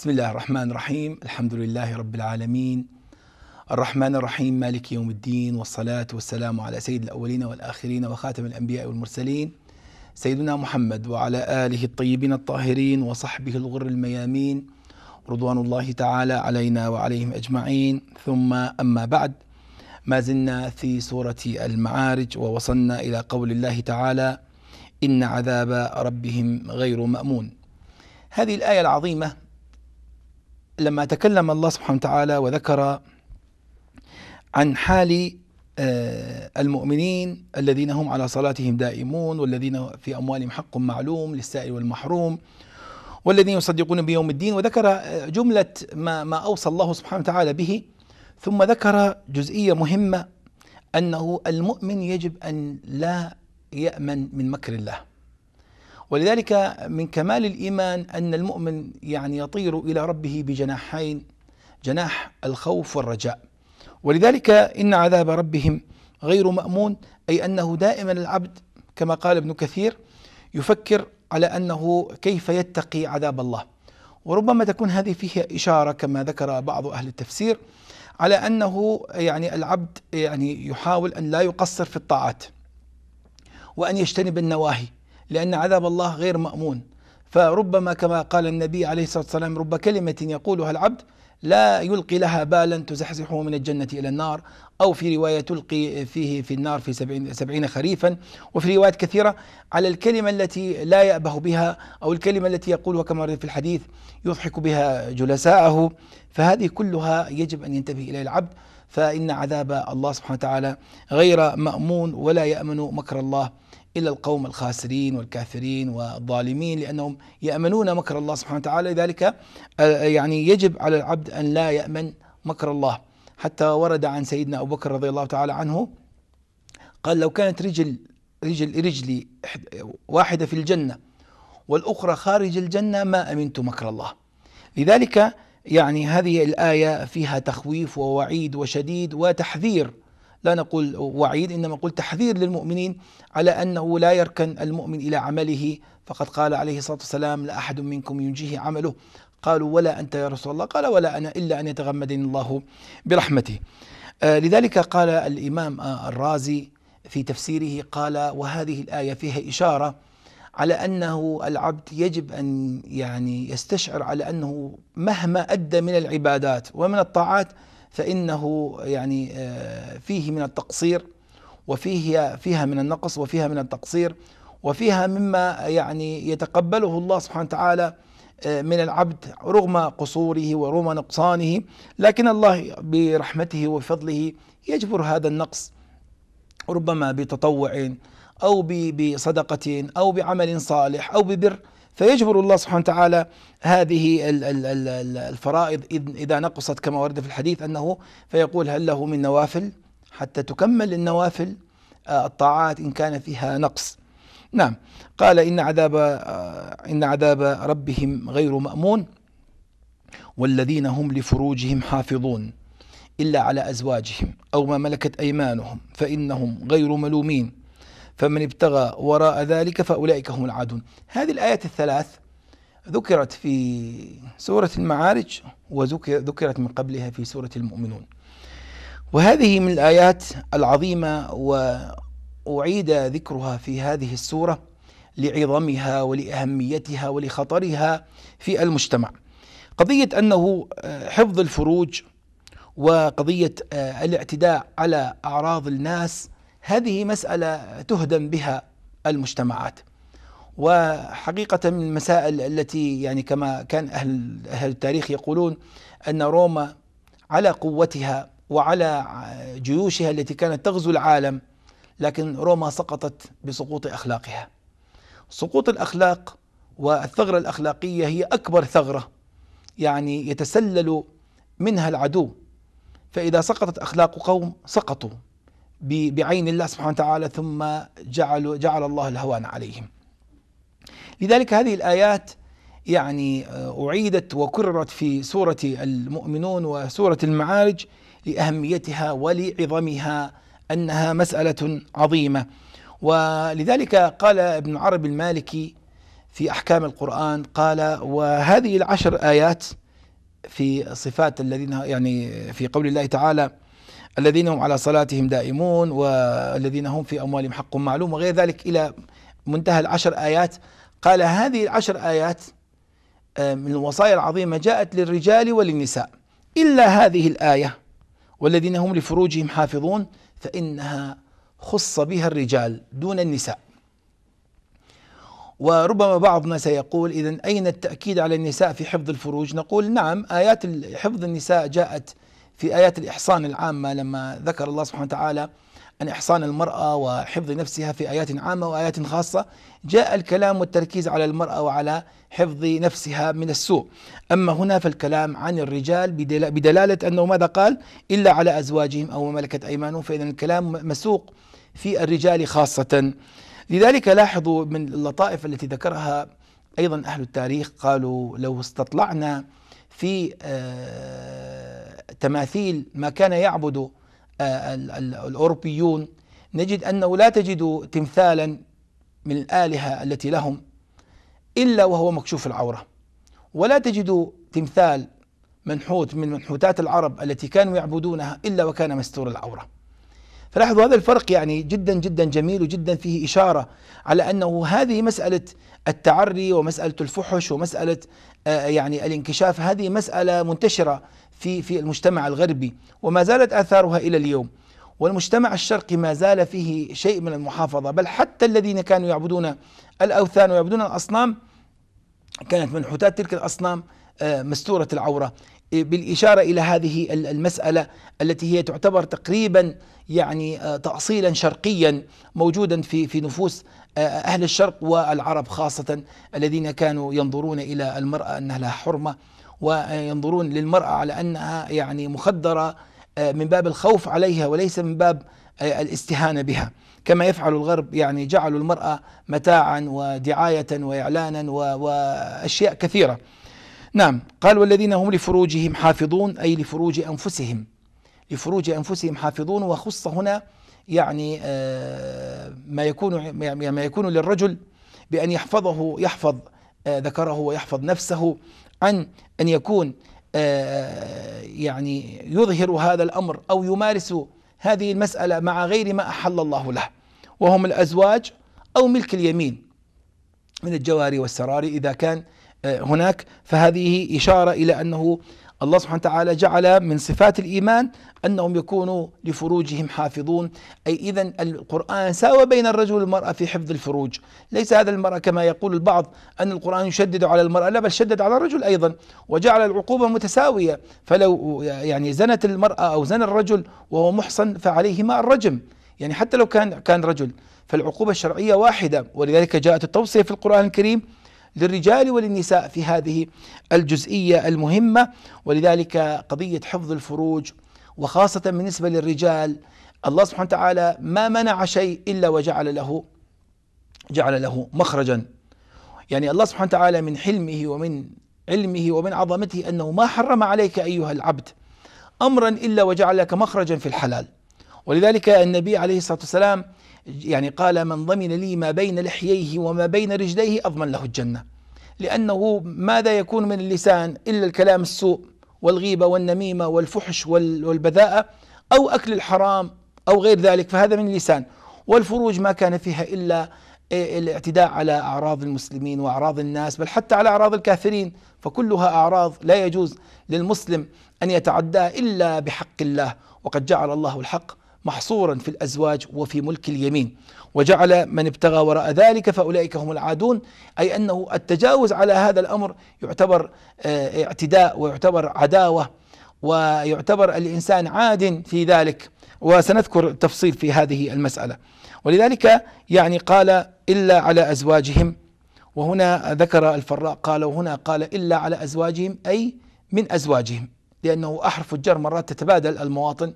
بسم الله الرحمن الرحيم الحمد لله رب العالمين الرحمن الرحيم مالك يوم الدين والصلاة والسلام على سيد الأولين والآخرين وخاتم الأنبياء والمرسلين سيدنا محمد وعلى آله الطيبين الطاهرين وصحبه الغر الميامين رضوان الله تعالى علينا وعليهم أجمعين ثم أما بعد ما زلنا في سورة المعارج ووصلنا إلى قول الله تعالى إن عذاب ربهم غير مأمون هذه الآية العظيمة لما تكلم الله سبحانه وتعالى وذكر عن حال آه، المؤمنين الذين هم على صلاتهم دائمون والذين في اموالهم حق معلوم للسائل والمحروم والذين يصدقون بيوم الدين وذكر آه، جمله ما ما اوصى الله سبحانه وتعالى به ثم ذكر جزئيه مهمه انه المؤمن يجب ان لا يامن من مكر الله ولذلك من كمال الإيمان أن المؤمن يعني يطير إلى ربه بجناحين جناح الخوف والرجاء ولذلك إن عذاب ربهم غير مأمون أي أنه دائما العبد كما قال ابن كثير يفكر على أنه كيف يتقي عذاب الله وربما تكون هذه فيها إشارة كما ذكر بعض أهل التفسير على أنه يعني العبد يعني يحاول أن لا يقصر في الطاعات وأن يجتنب النواهي لأن عذاب الله غير مأمون فربما كما قال النبي عليه الصلاة والسلام رب كلمة يقولها العبد لا يلقي لها بالا تزحزحه من الجنة إلى النار أو في رواية تلقي فيه في النار في سبعين, سبعين خريفا وفي روايات كثيرة على الكلمة التي لا يأبه بها أو الكلمة التي يقولها كما ورد في الحديث يضحك بها جلساءه فهذه كلها يجب أن ينتبه إليها العبد فإن عذاب الله سبحانه وتعالى غير مأمون ولا يأمن مكر الله إلا القوم الخاسرين والكافرين والظالمين لأنهم يأمنون مكر الله سبحانه وتعالى لذلك آه، يعني يجب على العبد أن لا يأمن مكر الله حتى ورد عن سيدنا أبو بكر رضي الله تعالى عنه قال لو كانت رجل رجل رجلي واحدة في الجنة والأخرى خارج الجنة ما أمنت مكر الله لذلك يعني هذه الآية فيها تخويف ووعيد وشديد وتحذير لا نقول وعيد إنما نقول تحذير للمؤمنين على أنه لا يركن المؤمن إلى عمله فقد قال عليه الصلاة والسلام لا أحد منكم ينجيه عمله قالوا ولا أنت يا رسول الله قال ولا أنا إلا أن يتغمدني الله برحمته آه، لذلك قال الإمام آه، الرازي في تفسيره قال وهذه الآية فيها إشارة على أنه العبد يجب أن يعني يستشعر على أنه مهما أدى من العبادات ومن الطاعات فإنه يعني آه، فيه من التقصير وفيه فيها من النقص وفيها من التقصير وفيها مما يعني يتقبله الله سبحانه وتعالى آه، من العبد رغم قصوره ورغم نقصانه لكن الله برحمته وفضله يجبر هذا النقص ربما بتطوع او بصدقه او بعمل صالح او ببر فيجبر الله سبحانه وتعالى هذه الفرائض إذا نقصت كما ورد في الحديث أنه فيقول هل له من نوافل حتى تكمل النوافل آه، الطاعات إن كان فيها نقص نعم قال إن عذاب آه، إن عذاب ربهم غير مأمون والذين هم لفروجهم حافظون إلا على أزواجهم أو ما ملكت أيمانهم فإنهم غير ملومين فمن ابتغى وراء ذلك فأولئك هم العادون هذه الآيات الثلاث ذكرت في سورة المعارج وذكرت من قبلها في سورة المؤمنون وهذه من الآيات العظيمة وأعيد ذكرها في هذه السورة لعظمها ولأهميتها ولخطرها في المجتمع قضية أنه آه، حفظ الفروج وقضية آه، الاعتداء على أعراض الناس هذه مسألة تهدم بها المجتمعات وحقيقة من المسائل التي يعني كما كان أهل, أهل التاريخ يقولون أن روما على قوتها وعلى جيوشها التي كانت تغزو العالم لكن روما سقطت بسقوط أخلاقها سقوط الأخلاق والثغرة الأخلاقية هي أكبر ثغرة يعني يتسلل منها العدو فإذا سقطت أخلاق قوم سقطوا بعين الله سبحانه وتعالى ثم جعلوا جعل الله الهوان عليهم. لذلك هذه الايات يعني آه، اعيدت وكررت في سوره المؤمنون وسوره المعارج لاهميتها ولعظمها انها مساله عظيمه. ولذلك قال ابن عربي المالكي في احكام القران قال وهذه العشر ايات في صفات الذين يعني في قول الله تعالى الذين هم على صلاتهم دائمون والذين هم في أموالهم حق معلوم وغير ذلك إلى منتهى العشر آيات قال هذه العشر آيات آه، من الوصايا العظيمة جاءت للرجال وللنساء إلا هذه الآية والذين هم لفروجهم حافظون فإنها خص بها الرجال دون النساء وربما بعضنا سيقول إذا أين التأكيد على النساء في حفظ الفروج نقول نعم آيات حفظ النساء جاءت في آيات الإحصان العامة لما ذكر الله سبحانه وتعالى أن إحصان المرأة وحفظ نفسها في آيات عامة وآيات خاصة جاء الكلام والتركيز على المرأة وعلى حفظ نفسها من السوء أما هنا فالكلام عن الرجال بدلالة أنه ماذا قال إلا على أزواجهم أو ملكة أيمانهم فإذا الكلام مسوق في الرجال خاصة لذلك لاحظوا من اللطائف التي ذكرها أيضا أهل التاريخ قالوا لو استطلعنا في آه تماثيل ما كان يعبد آه، الأوروبيون نجد أنه لا تجد تمثالا من الآلهة التي لهم إلا وهو مكشوف العورة ولا تجد تمثال منحوت من منحوتات العرب التي كانوا يعبدونها إلا وكان مستور العورة فلاحظوا هذا الفرق يعني جدا جدا جميل وجدا فيه إشارة على أنه هذه مسألة التعري ومسألة الفحش ومسألة آه، يعني الانكشاف هذه مسألة منتشرة في في المجتمع الغربي وما زالت اثارها الى اليوم والمجتمع الشرقي ما زال فيه شيء من المحافظه بل حتى الذين كانوا يعبدون الاوثان ويعبدون الاصنام كانت منحوتات تلك الاصنام آه، مستوره العوره بالاشاره الى هذه المساله التي هي تعتبر تقريبا يعني آه، تاصيلا شرقيا موجودا في في نفوس آه، اهل الشرق والعرب خاصه الذين كانوا ينظرون الى المراه انها لها حرمه وينظرون للمرأة على أنها يعني مخدرة آه، من باب الخوف عليها وليس من باب آه، الاستهانة بها كما يفعل الغرب يعني جعلوا المرأة متاعا ودعاية وإعلانا وأشياء كثيرة نعم قال والذين هم لفروجهم حافظون أي لفروج أنفسهم لفروج أنفسهم حافظون وخص هنا يعني آه، ما يكون يعني ما يكون للرجل بأن يحفظه يحفظ ذكره ويحفظ نفسه عن أن يكون آه، يعني يظهر هذا الأمر أو يمارس هذه المسألة مع غير ما أحل الله له وهم الأزواج أو ملك اليمين من الجواري والسراري إذا كان آه، هناك فهذه إشارة إلى أنه الله سبحانه وتعالى جعل من صفات الإيمان أنهم يكونوا لفروجهم حافظون أي إذا القرآن ساوى بين الرجل والمرأة في حفظ الفروج ليس هذا المرأة كما يقول البعض أن القرآن يشدد على المرأة لا بل شدد على الرجل أيضا وجعل العقوبة متساوية فلو يعني زنت المرأة أو زنى الرجل وهو محصن فعليهما الرجم يعني حتى لو كان كان رجل فالعقوبة الشرعية واحدة ولذلك جاءت التوصية في القرآن الكريم للرجال وللنساء في هذه الجزئيه المهمه ولذلك قضيه حفظ الفروج وخاصه بالنسبه للرجال الله سبحانه وتعالى ما منع شيء الا وجعل له جعل له مخرجا يعني الله سبحانه وتعالى من حلمه ومن علمه ومن عظمته انه ما حرم عليك ايها العبد امرا الا وجعل لك مخرجا في الحلال ولذلك النبي عليه الصلاه والسلام يعني قال من ضمن لي ما بين لحييه وما بين رجليه أضمن له الجنة لأنه ماذا يكون من اللسان إلا الكلام السوء والغيبة والنميمة والفحش والبذاءة أو أكل الحرام أو غير ذلك فهذا من اللسان والفروج ما كان فيها إلا الاعتداء على أعراض المسلمين وأعراض الناس بل حتى على أعراض الكافرين فكلها أعراض لا يجوز للمسلم أن يتعدى إلا بحق الله وقد جعل الله الحق محصورا في الازواج وفي ملك اليمين وجعل من ابتغى وراء ذلك فاولئك هم العادون اي انه التجاوز على هذا الامر يعتبر آه، اعتداء ويعتبر عداوه ويعتبر الانسان عاد في ذلك وسنذكر تفصيل في هذه المساله ولذلك يعني قال الا على ازواجهم وهنا ذكر الفراء قال وهنا قال الا على ازواجهم اي من ازواجهم لانه احرف الجر مرات تتبادل المواطن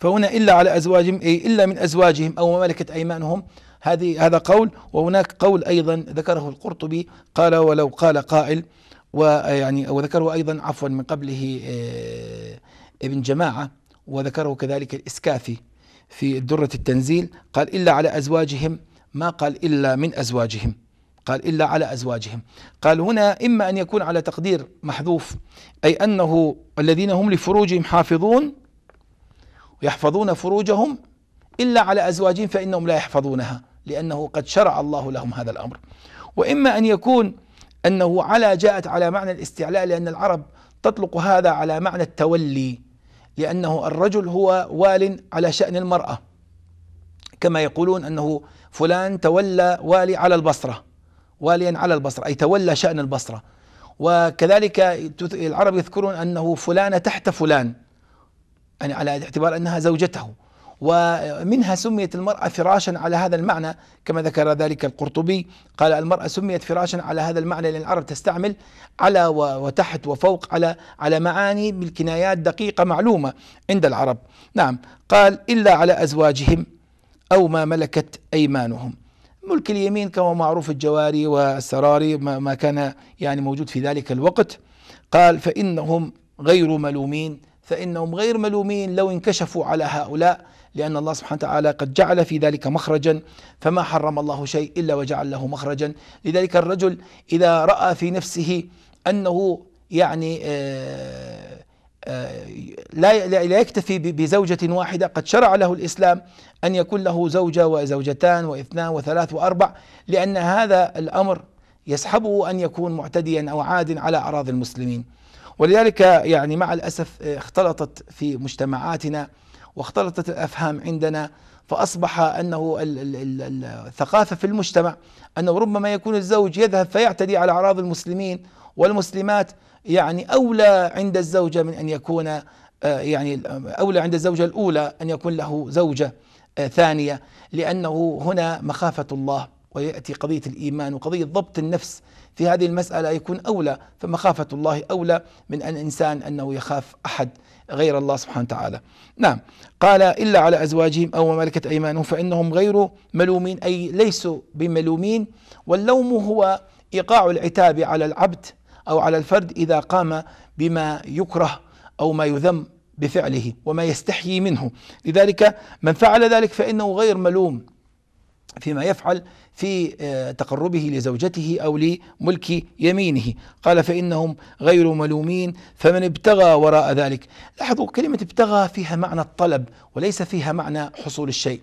فهنا إلا على أزواجهم أي إلا من أزواجهم أو ملكت أيمانهم هذه هذا قول وهناك قول أيضا ذكره القرطبي قال ولو قال قائل ويعني وذكره أيضا عفوا من قبله آه، ابن جماعة وذكره كذلك الإسكافي في درة التنزيل قال إلا على أزواجهم ما قال إلا من أزواجهم قال إلا على أزواجهم قال هنا إما أن يكون على تقدير محذوف أي أنه الذين هم لفروجهم حافظون يحفظون فروجهم إلا على أزواجهم فإنهم لا يحفظونها لأنه قد شرع الله لهم هذا الأمر وإما أن يكون أنه على جاءت على معنى الاستعلاء لأن العرب تطلق هذا على معنى التولي لأنه الرجل هو وال على شأن المرأة كما يقولون أنه فلان تولى والي على البصرة واليا على البصرة أي تولى شأن البصرة وكذلك العرب يذكرون أنه فلان تحت فلان يعني على اعتبار أنها زوجته ومنها سميت المرأة فراشا على هذا المعنى كما ذكر ذلك القرطبي قال المرأة سميت فراشا على هذا المعنى لأن العرب تستعمل على وتحت وفوق على على معاني بالكنايات دقيقة معلومة عند العرب نعم قال إلا على أزواجهم أو ما ملكت أيمانهم ملك اليمين كما معروف الجواري والسراري ما كان يعني موجود في ذلك الوقت قال فإنهم غير ملومين فإنهم غير ملومين لو انكشفوا على هؤلاء لأن الله سبحانه وتعالى قد جعل في ذلك مخرجا فما حرم الله شيء إلا وجعل له مخرجا لذلك الرجل إذا رأى في نفسه أنه يعني آه، آه، لا لا يكتفي بزوجة واحدة قد شرع له الإسلام أن يكون له زوجة وزوجتان واثنان وثلاث وأربع لأن هذا الأمر يسحبه أن يكون معتديا أو عاد على أعراض المسلمين ولذلك يعني مع الأسف آه، اختلطت في مجتمعاتنا واختلطت الأفهام عندنا فأصبح أنه الثقافة في المجتمع أنه ربما يكون الزوج يذهب فيعتدي على أعراض المسلمين والمسلمات يعني أولى عند الزوجة من أن يكون آه، يعني أولى عند الزوجة الأولى أن يكون له زوجة آه، ثانية لأنه هنا مخافة الله ويأتي قضية الإيمان وقضية ضبط النفس في هذه المسألة يكون أولى فمخافة الله أولى من أن إنسان أنه يخاف أحد غير الله سبحانه وتعالى نعم قال إلا على أزواجهم أو ملكت أيمانهم فإنهم غير ملومين أي ليسوا بملومين واللوم هو إيقاع العتاب على العبد أو على الفرد إذا قام بما يكره أو ما يذم بفعله وما يستحيي منه لذلك من فعل ذلك فإنه غير ملوم فيما يفعل في آه، تقربه لزوجته أو لملك يمينه قال فإنهم غير ملومين فمن ابتغى وراء ذلك لاحظوا كلمة ابتغى فيها معنى الطلب وليس فيها معنى حصول الشيء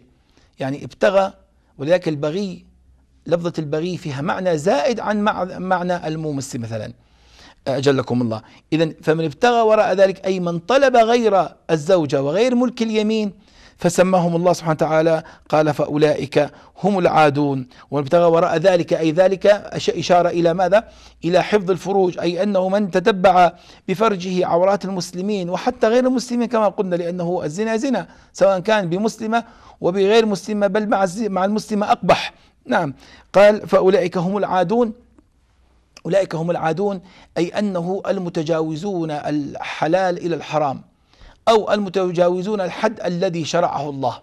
يعني ابتغى ولذلك البغي لفظة البغي فيها معنى زائد عن معنى المومس مثلا آه، أجلكم الله إذا فمن ابتغى وراء ذلك أي من طلب غير الزوجة وغير ملك اليمين فسماهم الله سبحانه وتعالى قال فأولئك هم العادون وابتغى وراء ذلك أي ذلك إشارة إلى ماذا إلى حفظ الفروج أي أنه من تتبع بفرجه عورات المسلمين وحتى غير المسلمين كما قلنا لأنه الزنا زنا سواء كان بمسلمة وبغير مسلمة بل مع, مع المسلمة أقبح نعم قال فأولئك هم العادون أولئك هم العادون أي أنه المتجاوزون الحلال إلى الحرام أو المتجاوزون الحد الذي شرعه الله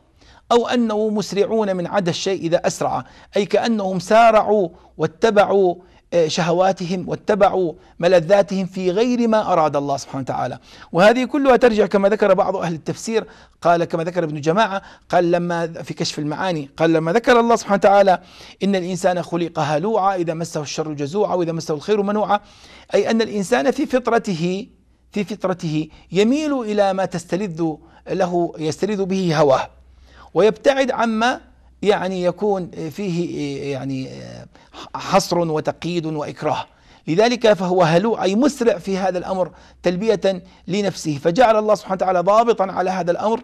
أو أنه مسرعون من عدا الشيء إذا أسرع أي كأنهم سارعوا واتبعوا آه، شهواتهم واتبعوا ملذاتهم في غير ما أراد الله سبحانه وتعالى وهذه كلها ترجع كما ذكر بعض أهل التفسير قال كما ذكر ابن جماعة قال لما في كشف المعاني قال لما ذكر الله سبحانه وتعالى إن الإنسان خلق هلوعا إذا مسه الشر جزوعا وإذا مسه الخير منوعا أي أن الإنسان في فطرته في فطرته يميل الى ما تستلذ له يستلذ به هواه ويبتعد عما يعني يكون فيه يعني حصر وتقييد واكراه لذلك فهو هلوع اي مسرع في هذا الامر تلبيه لنفسه فجعل الله سبحانه وتعالى ضابطا على هذا الامر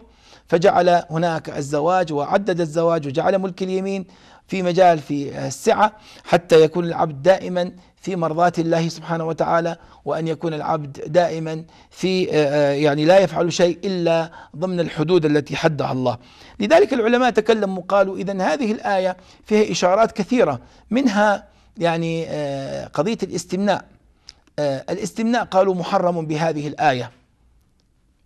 فجعل هناك الزواج وعدد الزواج وجعل ملك اليمين في مجال في السعة حتى يكون العبد دائما في مرضاة الله سبحانه وتعالى وأن يكون العبد دائما في آه، آه، يعني لا يفعل شيء إلا ضمن الحدود التي حدها الله لذلك العلماء تكلموا قالوا إذا هذه الآية فيها إشارات كثيرة منها يعني آه، قضية الاستمناء الاستمناء قالوا محرم بهذه الآية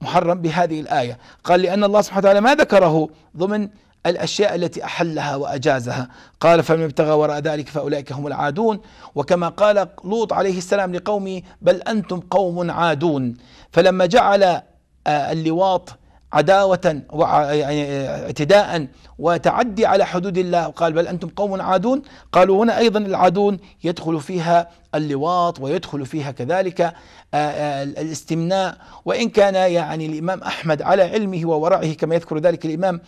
محرم بهذه الآية قال لأن الله سبحانه وتعالى ما ذكره ضمن الأشياء التي أحلها وأجازها قال فمن ابتغى وراء ذلك فأولئك هم العادون وكما قال لوط عليه السلام لقومه بل أنتم قوم عادون فلما جعل آه، اللواط عداوة آه، يعني، آه، اعتداء وتعدي على حدود الله وقال بل أنتم قوم عادون قالوا هنا أيضا العادون يدخل فيها اللواط ويدخل فيها كذلك الاستمناء وإن كان يعني الإمام أحمد على علمه وورعه كما يذكر ذلك الإمام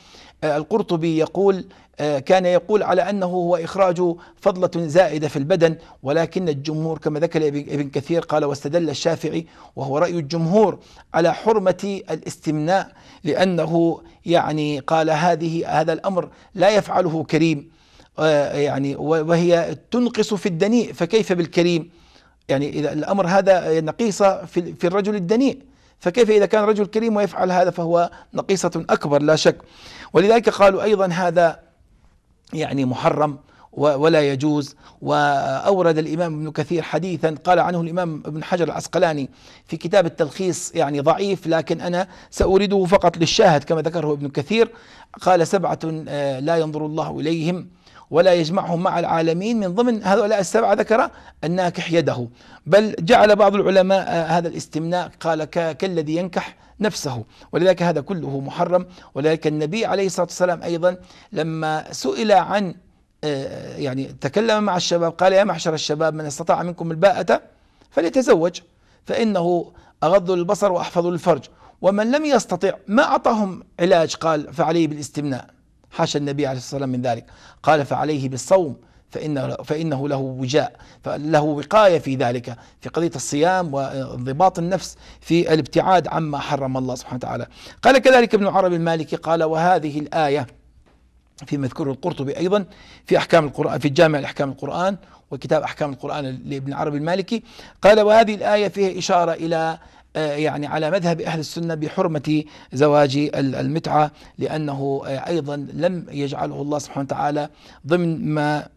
آه، القرطبي يقول آه، كان يقول على أنه هو إخراج فضلة زائدة في البدن ولكن الجمهور كما ذكر ابن كثير قال واستدل الشافعي وهو رأي الجمهور على حرمة الاستمناء لأنه يعني قال هذه هذا الأمر لا يفعله كريم آه، يعني وهي تنقص في الدنيء فكيف بالكريم يعني إذا الأمر هذا نقيصة في الرجل الدنيء فكيف إذا كان رجل كريم ويفعل هذا فهو نقيصة أكبر لا شك ولذلك قالوا أيضا هذا يعني محرم ولا يجوز وأورد الإمام ابن كثير حديثا قال عنه الإمام ابن حجر العسقلاني في كتاب التلخيص يعني ضعيف لكن أنا سأورده فقط للشاهد كما ذكره ابن كثير قال سبعة آه، لا ينظر الله إليهم ولا يجمعهم مع العالمين من ضمن هؤلاء السبعة ذكر الناكح يده بل جعل بعض العلماء آه، هذا الاستمناء قال كالذي ينكح نفسه ولذلك هذا كله محرم ولذلك النبي عليه الصلاة والسلام أيضا لما سئل عن آه، يعني تكلم مع الشباب قال يا معشر الشباب من استطاع منكم الباءة فليتزوج فإنه أغض البصر وأحفظ الفرج ومن لم يستطع ما أعطاهم علاج قال فعليه بالاستمناء حاشا النبي عليه الصلاة والسلام من ذلك قال فعليه بالصوم فإنه, فإنه له وجاء فله وقاية في ذلك في قضية الصيام وانضباط النفس في الابتعاد عما حرم الله سبحانه وتعالى قال كذلك ابن عربي المالكي قال وهذه الآية في مذكور القرطبي أيضا في أحكام القرآن في الجامع لأحكام القرآن وكتاب أحكام القرآن لابن عربي المالكي قال وهذه الآية فيها إشارة إلى آه، يعني على مذهب أهل السنة بحرمة زواج المتعة لأنه آه، أيضا لم يجعله الله سبحانه وتعالى ضمن ما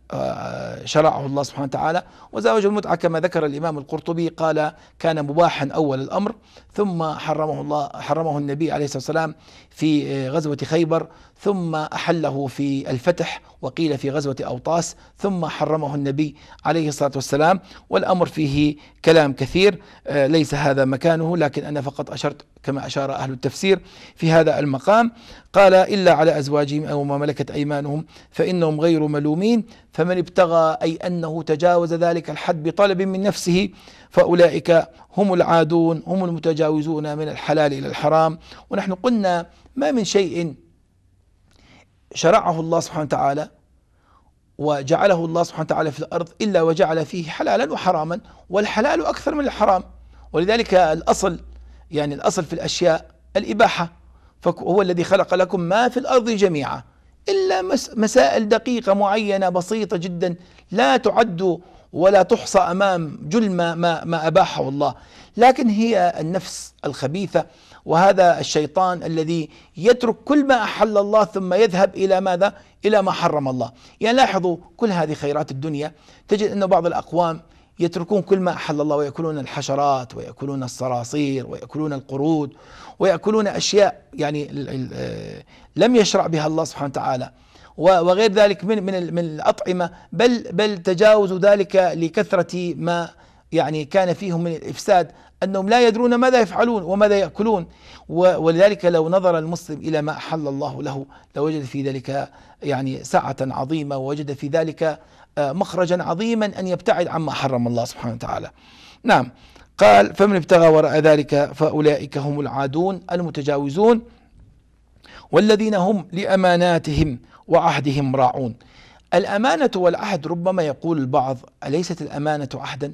شرعه الله سبحانه وتعالى وزواج المتعة كما ذكر الإمام القرطبي قال كان مباحا أول الأمر ثم حرمه الله حرمه النبي عليه الصلاة والسلام في آه، غزوة خيبر ثم أحله في الفتح وقيل في غزوة أوطاس ثم حرمه النبي عليه الصلاة والسلام والأمر فيه كلام كثير آه، ليس هذا مكانه لكن أنا فقط أشرت كما أشار أهل التفسير في هذا المقام قال إلا على أزواجهم أو ما ملكت أيمانهم فإنهم غير ملومين فمن ابتغى أي أنه تجاوز ذلك الحد بطلب من نفسه فأولئك هم العادون هم المتجاوزون من الحلال إلى الحرام ونحن قلنا ما من شيء شرعه الله سبحانه وتعالى وجعله الله سبحانه وتعالى في الأرض إلا وجعل فيه حلالا وحراما والحلال أكثر من الحرام ولذلك الأصل يعني الأصل في الأشياء الإباحة فهو الذي خلق لكم ما في الأرض جميعا إلا مسائل دقيقة معينة بسيطة جدا لا تعد ولا تحصى أمام جل ما, ما, ما أباحه الله لكن هي النفس الخبيثة وهذا الشيطان الذي يترك كل ما أحل الله ثم يذهب إلى ماذا؟ إلى ما حرم الله يعني لاحظوا كل هذه خيرات الدنيا تجد أن بعض الأقوام يتركون كل ما أحل الله ويأكلون الحشرات ويأكلون الصراصير ويأكلون القرود ويأكلون أشياء يعني آه، لم يشرع بها الله سبحانه وتعالى وغير ذلك من من من الأطعمة بل بل تجاوزوا ذلك لكثرة ما يعني كان فيهم من الإفساد أنهم لا يدرون ماذا يفعلون وماذا يأكلون ولذلك لو نظر المسلم إلى ما أحل الله له لوجد في ذلك يعني سعة عظيمة ووجد في ذلك آه، مخرجا عظيما أن يبتعد عما حرم الله سبحانه وتعالى نعم قال فمن ابتغى وراء ذلك فأولئك هم العادون المتجاوزون والذين هم لأماناتهم وعهدهم راعون الأمانة والعهد ربما يقول البعض أليست الأمانة عهدا؟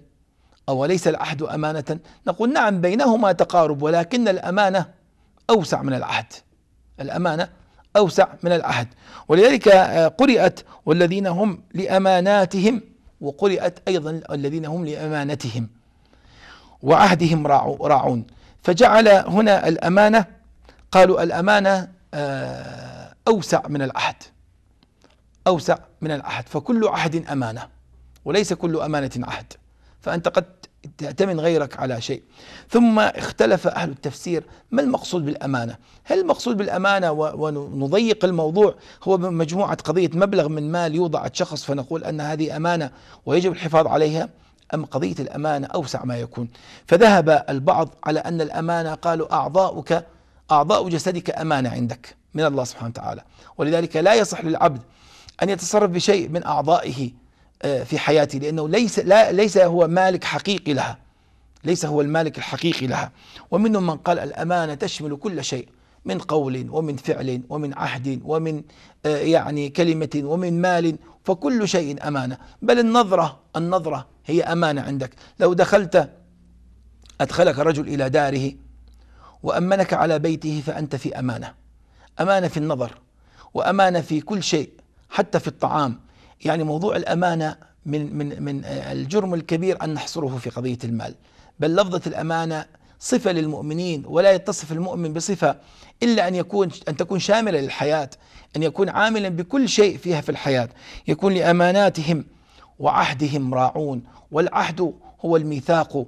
أوليس العهد أمانة نقول نعم بينهما تقارب ولكن الأمانة أوسع من العهد الأمانة أوسع من العهد ولذلك آه، قرئت والذين هم لأماناتهم وقرئت أيضا الذين هم لأمانتهم وعهدهم راعون فجعل هنا الأمانة قالوا الأمانة آه، أوسع من العهد أوسع من العهد فكل عهد أمانة وليس كل أمانة عهد فأنت قد تعتمد غيرك على شيء ثم اختلف أهل التفسير ما المقصود بالأمانة هل المقصود بالأمانة ونضيق الموضوع هو مجموعة قضية مبلغ من مال يوضع الشخص فنقول أن هذه أمانة ويجب الحفاظ عليها أم قضية الأمانة أوسع ما يكون فذهب البعض على أن الأمانة قالوا أعضاؤك أعضاء جسدك أمانة عندك من الله سبحانه وتعالى ولذلك لا يصح للعبد أن يتصرف بشيء من أعضائه آه، في حياتي لأنه ليس لا ليس هو مالك حقيقي لها ليس هو المالك الحقيقي لها ومنهم من قال الأمانة تشمل كل شيء من قول ومن فعل ومن عهد ومن آه، يعني كلمة ومن مال فكل شيء أمانة بل النظرة النظرة هي أمانة عندك لو دخلت أدخلك رجل إلى داره وأمنك على بيته فأنت في أمانة أمانة في النظر وأمانة في كل شيء حتى في الطعام يعني موضوع الأمانة من من من آه، الجرم الكبير أن نحصره في قضية المال بل لفظة الأمانة صفة للمؤمنين ولا يتصف المؤمن بصفة إلا أن يكون أن تكون شاملة للحياة أن يكون عاملا بكل شيء فيها في الحياة يكون لأماناتهم وعهدهم راعون والعهد هو الميثاق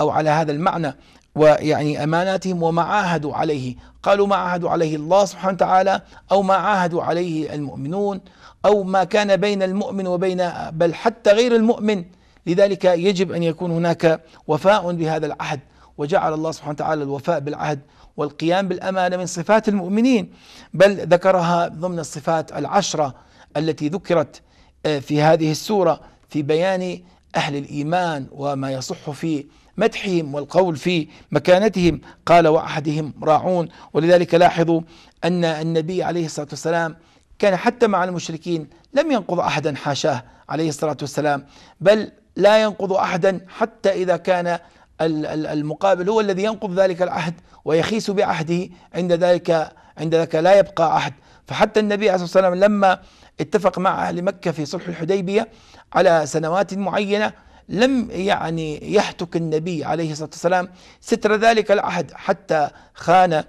أو على هذا المعنى ويعني اماناتهم وما عاهدوا عليه، قالوا ما عاهدوا عليه الله سبحانه وتعالى او ما عاهدوا عليه المؤمنون أو ما كان بين المؤمن وبين بل حتى غير المؤمن لذلك يجب أن يكون هناك وفاء بهذا العهد وجعل الله سبحانه وتعالى الوفاء بالعهد والقيام بالأمانة من صفات المؤمنين بل ذكرها ضمن الصفات العشرة التي ذكرت آه، في هذه السورة في بيان أهل الإيمان وما يصح في مدحهم والقول في مكانتهم قال وأحدهم راعون ولذلك لاحظوا أن النبي عليه الصلاة والسلام كان حتى مع المشركين لم ينقض أحدا حاشاه عليه الصلاة والسلام بل لا ينقض أحدا حتى إذا كان المقابل هو الذي ينقض ذلك العهد ويخيس بعهده عند ذلك عند ذلك لا يبقى عهد فحتى النبي عليه الصلاة والسلام لما اتفق مع أهل مكة في صلح الحديبية على سنوات معينة لم يعني يحتك النبي عليه الصلاة والسلام ستر ذلك العهد حتى خان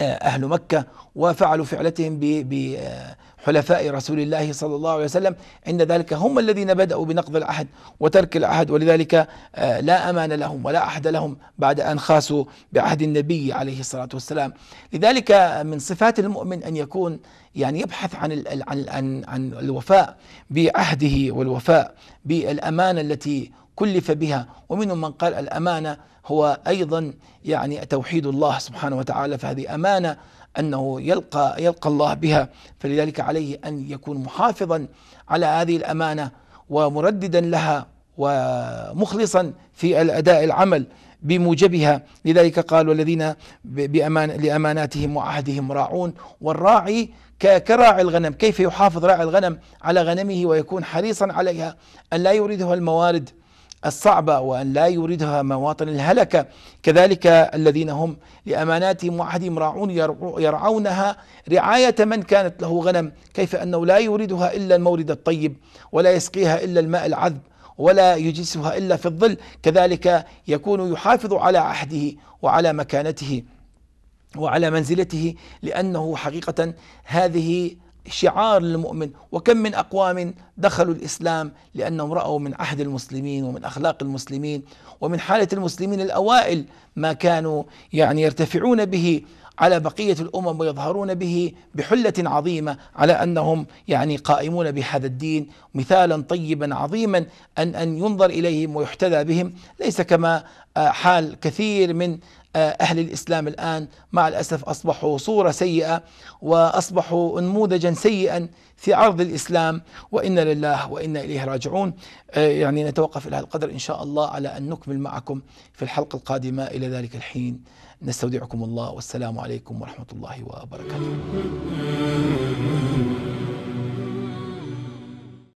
أهل مكة وفعلوا فعلتهم بحلفاء رسول الله صلى الله عليه وسلم عند ذلك هم الذين بدأوا بنقض العهد وترك العهد ولذلك آه، لا أمان لهم ولا عهد لهم بعد أن خاسوا بعهد النبي عليه الصلاة والسلام لذلك من صفات المؤمن أن يكون يعني يبحث عن عن عن الوفاء بعهده والوفاء بالأمانة التي كلف بها ومنهم من قال الأمانة هو أيضا يعني توحيد الله سبحانه وتعالى فهذه أمانة أنه يلقى, يلقى الله بها فلذلك عليه أن يكون محافظا على هذه الأمانة ومرددا لها ومخلصا في الأداء العمل بموجبها لذلك قال والذين بأمان لأماناتهم وعهدهم راعون والراعي كراعي الغنم كيف يحافظ راعي الغنم على غنمه ويكون حريصا عليها أن لا يريدها الموارد الصعبة وأن لا يريدها مواطن الهلكة كذلك الذين هم لأماناتهم وعهدهم راعون يرعونها رعاية من كانت له غنم كيف أنه لا يريدها إلا المورد الطيب ولا يسقيها إلا الماء العذب ولا يجلسها إلا في الظل كذلك يكون يحافظ على عهده وعلى مكانته وعلى منزلته لأنه حقيقة هذه شعار للمؤمن وكم من أقوام دخلوا الإسلام لأنهم رأوا من عهد المسلمين ومن أخلاق المسلمين ومن حالة المسلمين الأوائل ما كانوا يعني يرتفعون به على بقية الأمم ويظهرون به بحلة عظيمة على أنهم يعني قائمون بهذا الدين مثالا طيبا عظيما أن أن ينظر إليهم ويحتذى بهم ليس كما آه، حال كثير من آه، أهل الإسلام الآن مع الأسف أصبحوا صورة سيئة وأصبحوا نموذجا سيئا في عرض الإسلام وإنا لله وإنا إليه راجعون آه، يعني نتوقف إلى هذا القدر إن شاء الله على أن نكمل معكم في الحلقة القادمة إلى ذلك الحين نستودعكم الله والسلام عليكم ورحمة الله وبركاته